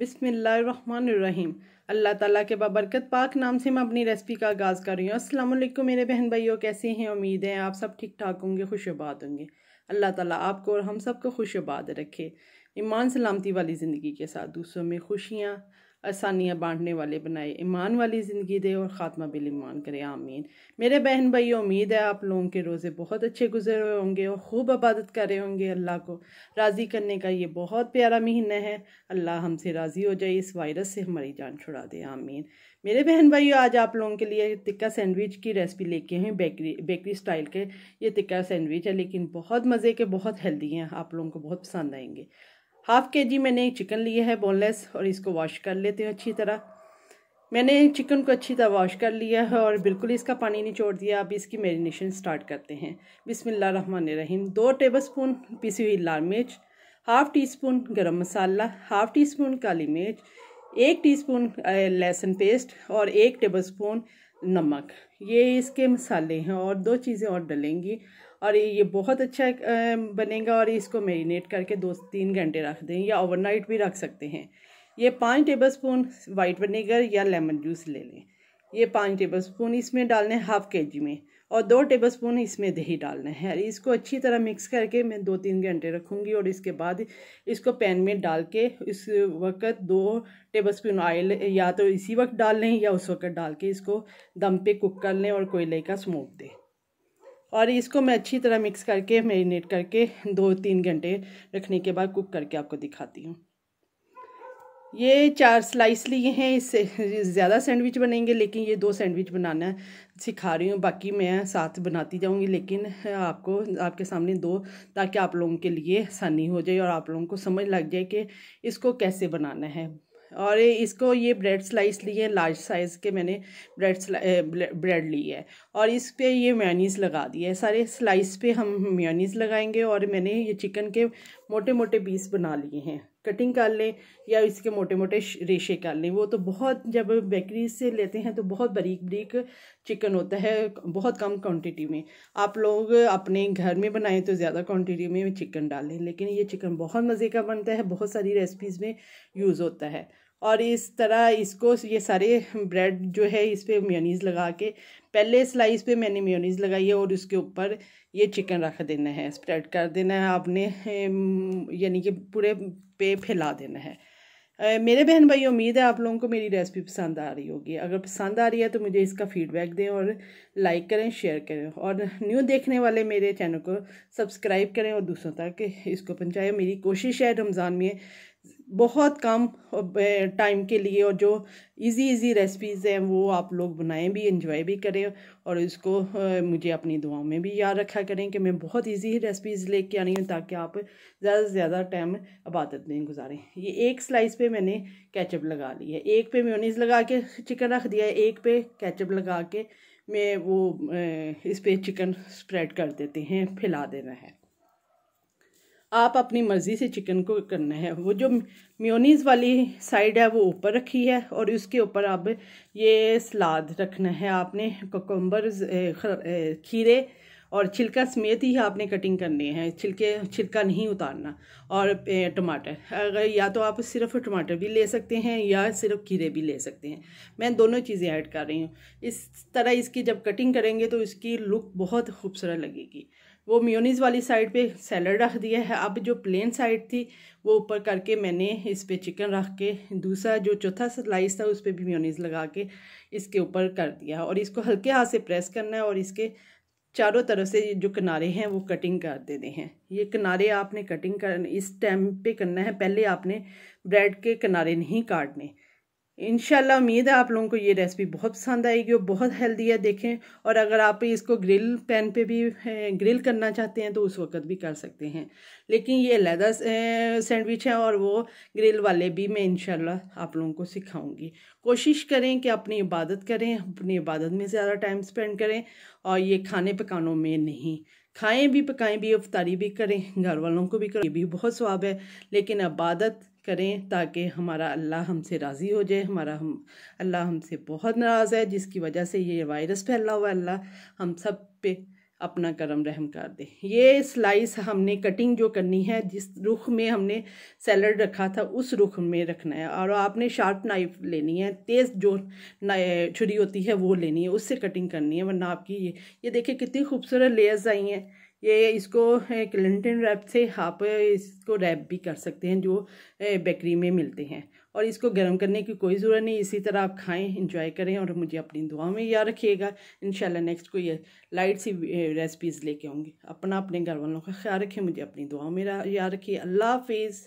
बिसमीम अल्लाह ताला के बाबरकत पाक नाम से मैं अपनी रेसिपी का आगाज़ कर रही हूँ अस्सलाम वालेकुम मेरे बहन भाइयों कैसे हैं उम्मीद है आप सब ठीक ठाक होंगे खुशबाद होंगे अल्लाह ताला आपको और हम सबको खुशबाद रखे ईमान सलामती वाली ज़िंदगी के साथ दूसरों में खुशियाँ आसानियाँ बांटने वाले बनाए ईमान वाली ज़िंदगी दे और ख़ात्मा बिल ईमान करे आमीन मेरे बहन भाई उम्मीद है आप लोगों के रोज़े बहुत अच्छे गुजरे हुए होंगे और खूब आबादत कर रहे होंगे अल्लाह को राज़ी करने का ये बहुत प्यारा महीना है अल्लाह हमसे राज़ी हो जाए इस वायरस से हमारी जान छुड़ा दे आमीन मेरे बहन भाई आज आप लोगों के लिए टिक्का सैंडविच की रेसिपी लेके हैं बेकरी बेकरी स्टाइल के ये टिक्का सैंडविच है लेकिन बहुत मज़े के बहुत हेल्दी हैं आप लोगों को बहुत पसंद आएंगे हाफ़ के जी मैंने चिकन लिया है बोनलेस और इसको वॉश कर लेते हैं अच्छी तरह मैंने चिकन को अच्छी तरह वॉश कर लिया है और बिल्कुल इसका पानी नहीं छोड़ दिया अब इसकी मेरीनेशन स्टार्ट करते हैं बिसमिल्ल रहीम दो टेबल स्पून पिसी हुई लाल मिर्च हाफ़ टी स्पून गर्म मसाला हाफ़ टी स्पून काली मिर्च एक टी स्पून लहसुन पेस्ट और एक टेबल स्पून नमक ये इसके मसाले हैं और दो चीज़ें और डलेंगी और ये बहुत अच्छा बनेगा और इसको मेरीनेट करके दो तीन घंटे रख दें या ओवरनाइट भी रख सकते हैं ये पाँच टेबल स्पून वाइट विनेगर या लेमन जूस ले लें ये पाँच टेबल स्पून इसमें डालने हाफ़ के जी में और दो टेबल स्पून इसमें दही डालना है इसको अच्छी तरह मिक्स करके मैं दो तीन घंटे रखूँगी और इसके बाद इसको पैन में डाल के इस वक्त दो टेबल स्पून ऑयल या तो इसी वक्त डाल लें या उस वक्त डाल के इसको दम पे कुक कर लें और कोयले का स्मोक दें और इसको मैं अच्छी तरह मिक्स करके मेरीनेट करके दो तीन घंटे रखने के बाद कुक करके आपको दिखाती हूँ ये चार स्लाइस लिए हैं इससे ज़्यादा सैंडविच बनेंगे लेकिन ये दो सैंडविच बनाना सिखा रही हूँ बाकी मैं साथ बनाती जाऊँगी लेकिन आपको आपके सामने दो ताकि आप लोगों के लिए आसानी हो जाए और आप लोगों को समझ लग जाए कि इसको कैसे बनाना है और इसको ये ब्रेड स्लाइस लिए लार्ज साइज़ के मैंने ब्रेड ब्रेड ली है और इस पर ये म्योनीस लगा दिया है सारे स्लाइस पे हम म्योनीस लगाएंगे और मैंने ये चिकन के मोटे मोटे पीस बना लिए हैं कटिंग कर लें या इसके मोटे मोटे रेशे कर लें वो तो बहुत जब बेकरी से लेते हैं तो बहुत बरीक बरीक चिकन होता है बहुत कम क्वांटिटी में आप लोग अपने घर में बनाएं तो ज़्यादा क्वांटिटी में चिकन डालें लेकिन ये चिकन बहुत मज़े का बनता है बहुत सारी रेसिपीज़ में यूज़ होता है और इस तरह इसको ये सारे ब्रेड जो है इस पर मेनीज़ लगा के पहले स्लाइस पे मैंने म्योनीस लगाई है और उसके ऊपर ये चिकन रख देना है स्प्रेड कर देना है आपने यानी कि पूरे पे फैला देना है मेरे बहन भाई उम्मीद है आप लोगों को मेरी रेसिपी पसंद आ रही होगी अगर पसंद आ रही है तो मुझे इसका फीडबैक दें और लाइक करें शेयर करें और न्यू देखने वाले मेरे चैनल को सब्सक्राइब करें और दूसरों तक इसको पहुँचाएँ मेरी कोशिश है रमज़ान में बहुत कम टाइम के लिए और जो इजी इजी रेसिपीज़ हैं वो आप लोग बनाएं भी एंजॉय भी करें और इसको मुझे अपनी दुआओं में भी याद रखा करें कि मैं बहुत इजी रेसिपीज़ लेके आ रही हूँ ताकि आप ज़्यादा से ज़्यादा टाइम इबादत में गुजारें ये एक स्लाइस पे मैंने कैचअप लगा ली है एक पे मेयोनीज लगा के चिकन रख दिया है एक पे कैचअप लगा के मैं वो इस पर चिकन स्प्रेड कर देते हैं फैला देना है आप अपनी मर्ज़ी से चिकन को करना है वो जो म्योनीज़ वाली साइड है वो ऊपर रखी है और उसके ऊपर अब ये सलाद रखना है आपने कोकम्बर खीरे और छिलका समेत ही आपने कटिंग करनी है छिलके छिलका नहीं उतारना और टमाटर अगर या तो आप सिर्फ टमाटर भी ले सकते हैं या सिर्फ खीरे भी ले सकते हैं मैं दोनों चीज़ें ऐड कर रही हूँ इस तरह इसकी जब कटिंग करेंगे तो इसकी लुक बहुत खूबसूरत लगेगी वो म्योनीज़ वाली साइड पे सैलड रख दिया है अब जो प्लेन साइड थी वो ऊपर करके मैंने इस पर चिकन रख के दूसरा जो चौथा स्लाइस था उस पर भी म्योनीज़ लगा के इसके ऊपर कर दिया और इसको हल्के हाथ से प्रेस करना है और इसके चारों तरफ से जो किनारे हैं वो कटिंग कर देने हैं ये किनारे आपने कटिंग कर इस टाइम पे करना है पहले आपने ब्रेड के किनारे नहीं काटने इन उम्मीद है आप लोगों को ये रेसिपी बहुत पसंद आएगी और बहुत हेल्दी है देखें और अगर आप इसको ग्रिल पैन पे भी ग्रिल करना चाहते हैं तो उस वक्त भी कर सकते हैं लेकिन ये लैदा सैंडविच है और वो ग्रिल वाले भी मैं इन आप लोगों को सिखाऊंगी कोशिश करें कि अपनी इबादत करें अपनी इबादत में ज़्यादा टाइम स्पेंड करें और ये खाने पकानों में नहीं खाएँ भी पकाएँ भी अफ्तारी भी करें घर वालों को भी करें ये भी बहुत स्वाब है लेकिन इबादत करें ताकि हमारा अल्लाह हमसे राज़ी हो जाए हमारा हम अल्लाह हमसे बहुत नाराज़ है जिसकी वजह से ये वायरस फैला हुआ अल्लाह हम सब पे अपना करम रहम कर दे ये स्लाइस हमने कटिंग जो करनी है जिस रुख में हमने सैलड रखा था उस रुख में रखना है और आपने शार्प नाइफ लेनी है तेज़ जो छुरी होती है वो लेनी है उससे कटिंग करनी है वरना आपकी ये ये देखिए कितनी खूबसूरत लेयर्स आई हैं ये इसको क्लिंटन रैप से आप इसको रैप भी कर सकते हैं जो बेकरी में मिलते हैं और इसको गर्म करने की कोई ज़रूरत नहीं इसी तरह आप खाएं इंजॉय करें और मुझे अपनी दुआ में याद रखिएगा इन नेक्स्ट कोई लाइट सी रेसिपीज़ लेके आऊँगी अपना अपने घर वालों का ख्याल रखें मुझे अपनी दुआओं में याद रखिए अल्लाह हाफिज़